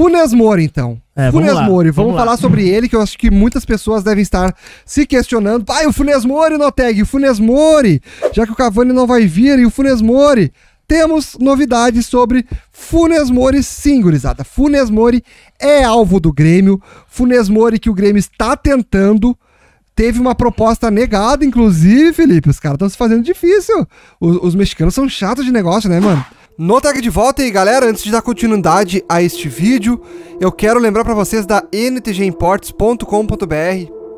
Funes Mori, então. É, Funes vamos lá, Mori, vamos, vamos falar lá. sobre ele, que eu acho que muitas pessoas devem estar se questionando. Vai, o Funes Mori, Noteg, o Funes Mori, já que o Cavani não vai vir, e o Funes Mori. Temos novidades sobre Funes Mori sim, gurizada. Funes Mori é alvo do Grêmio. Funes Mori que o Grêmio está tentando teve uma proposta negada, inclusive, Felipe. Os caras estão se fazendo difícil. Os, os, mexicanos são chatos de negócio, né, mano? No Tag de volta e galera, antes de dar continuidade a este vídeo, eu quero lembrar para vocês da ntgimports.com.br.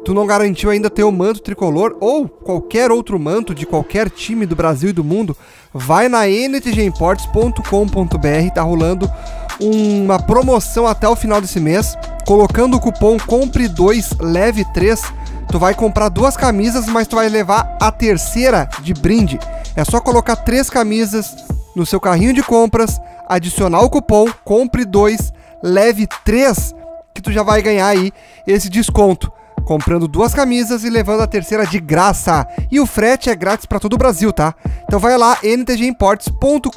Tu não garantiu ainda teu manto tricolor ou qualquer outro manto de qualquer time do Brasil e do mundo? Vai na ntgimports.com.br, tá rolando uma promoção até o final desse mês, colocando o cupom COMPRE2 LEVE3, tu vai comprar duas camisas, mas tu vai levar a terceira de brinde. É só colocar três camisas no seu carrinho de compras, adicionar o cupom compre 2 leve 3 que tu já vai ganhar aí esse desconto comprando duas camisas e levando a terceira de graça. E o frete é grátis para todo o Brasil, tá? Então vai lá ntgimports.com.br.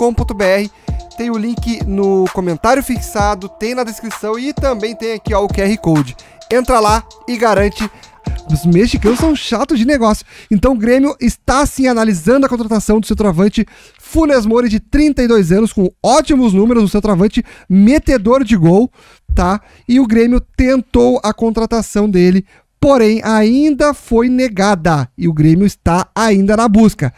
Tem o link no comentário fixado, tem na descrição e também tem aqui ó, o QR Code. Entra lá e garante os mexicanos são chatos de negócio. Então o Grêmio está sim analisando a contratação do centroavante Funes Mori, de 32 anos, com ótimos números, um centroavante metedor de gol, tá? E o Grêmio tentou a contratação dele, porém ainda foi negada. E o Grêmio está ainda na busca.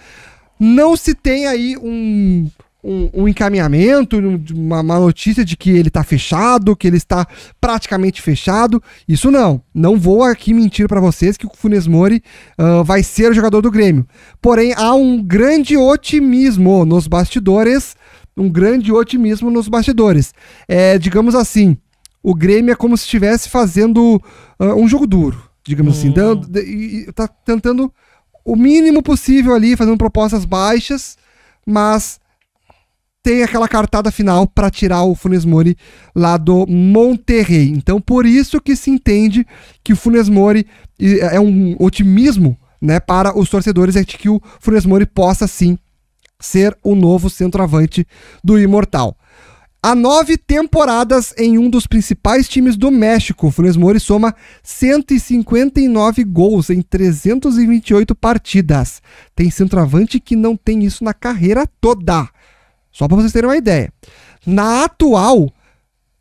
Não se tem aí um um, um encaminhamento, uma, uma, notícia de que ele está fechado, que ele está praticamente fechado. Isso não. Não vou aqui mentir para vocês que o Funes Mori uh, vai ser o jogador do Grêmio. Porém, há um grande otimismo nos bastidores. Um grande otimismo nos bastidores. É, digamos assim, o Grêmio é como se estivesse fazendo uh, um jogo duro, digamos assim. hum. assim, dando, de, e, tá tentando o mínimo possível ali, fazendo propostas baixas, mas tem aquela cartada final para tirar o Funes Mori lá do Monterrey. Então, por isso que se entende que o Funes Mori é, é um otimismo né, para os torcedores é de que o Funes Mori possa sim ser o novo centroavante do Imortal. Há nove temporadas em um dos principais times do México, o Funes Mori soma 159 gols em 328 partidas. Tem centroavante que não tem isso na carreira toda. Só para vocês terem uma ideia. Na atual,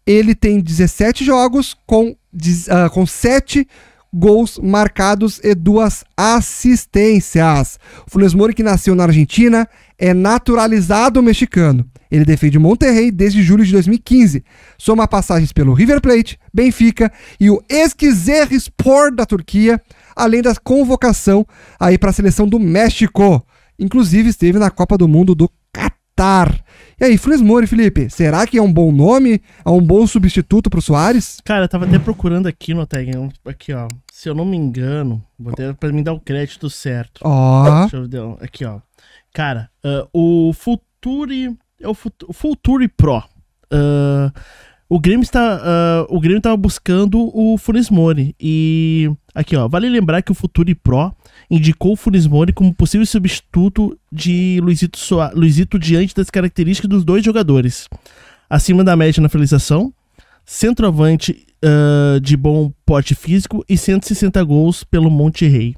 ele tem 17 jogos com, uh, com 7 gols marcados e duas assistências. O Funes Mori, que nasceu na Argentina, é naturalizado mexicano. Ele defende Monterrey desde julho de 2015. Soma passagens pelo River Plate, Benfica e o Sport da Turquia, além da convocação aí para a seleção do México. Inclusive esteve na Copa do Mundo do Catar. E aí, Mori, Felipe, será que é um bom nome? É um bom substituto pro Soares? Cara, eu tava até procurando aqui no tag, aqui ó, se eu não me engano, vou até pra mim dar o crédito certo. Ó. Oh. Deixa eu ver, aqui ó. Cara, uh, o Futuri, é o Futuri Pro. Uh, o Grêmio está, uh, o Grêmio estava buscando o Funes Mori e aqui ó, vale lembrar que o Futuri Pro indicou Funes Mori como possível substituto de Luizito, Soa Luizito diante das características dos dois jogadores. Acima da média na finalização, centroavante uh, de bom porte físico e 160 gols pelo Monterrey.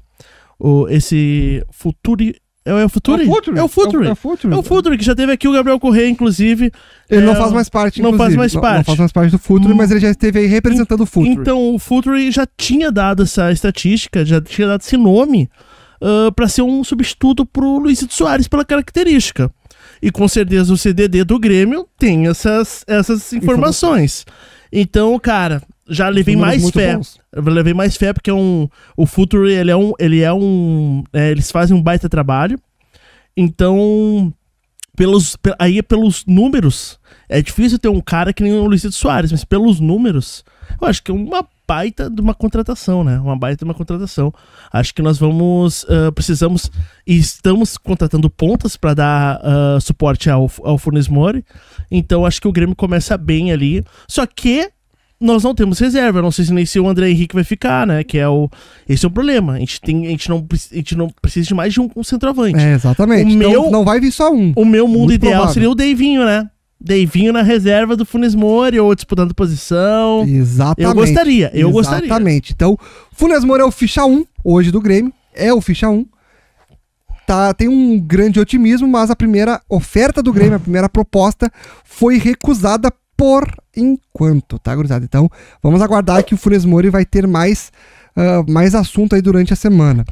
O, esse futuro é o Futuri? É o Futuri. É o Futuri. É o, é Futuri. É é que já teve aqui o Gabriel Corrêa, inclusive. Ele é, não faz mais parte, Não faz mais parte. Não, não, faz mais parte do Futuri, mas ele já esteve aí representando o Futuri. Então, o Futuri já tinha dado essa estatística, já tinha dado esse nome uh, ah, para ser um substituto pro Luizito Soares pela característica. E com certeza o CDD do Grêmio tem essas, essas informações. Então, cara, já levei mais fé. Levei mais fé porque é um, o Futuri, ele é um, ele é um, é, eles fazem um baita trabalho. Então, pelos, aí é pelos números, é difícil ter um cara que nem o Luizito Soares, mas pelos números, eu acho que é uma baita de uma contratação, né? Uma baita de uma contratação. Acho que nós vamos, uh, precisamos e estamos contratando pontas para dar uh, suporte ao, ao Funes Mori. Então acho que o Grêmio começa bem ali. Só que nós não temos reserva. Não sei se nem se o André Henrique vai ficar, né? Que é o. Esse é o problema. A gente, tem, a gente, não, a gente não precisa de mais de um, um centroavante. É, exatamente. O então, meu, então, não vai vir só um. O meu mundo Muito ideal provável. seria o Deivinho, né? Deivinho na reserva do Funes Mori ou disputando posição. Exatamente. Eu gostaria, eu exatamente. gostaria. Exatamente. Então, Funes Mori é o ficha 1 hoje do Grêmio. É o ficha 1. Tá, tem um grande otimismo, mas a primeira oferta do Grêmio, a primeira proposta, foi recusada por enquanto, tá, gurizada? Então, vamos aguardar que o Funes Mori vai ter mais, uh, mais assunto aí durante a semana.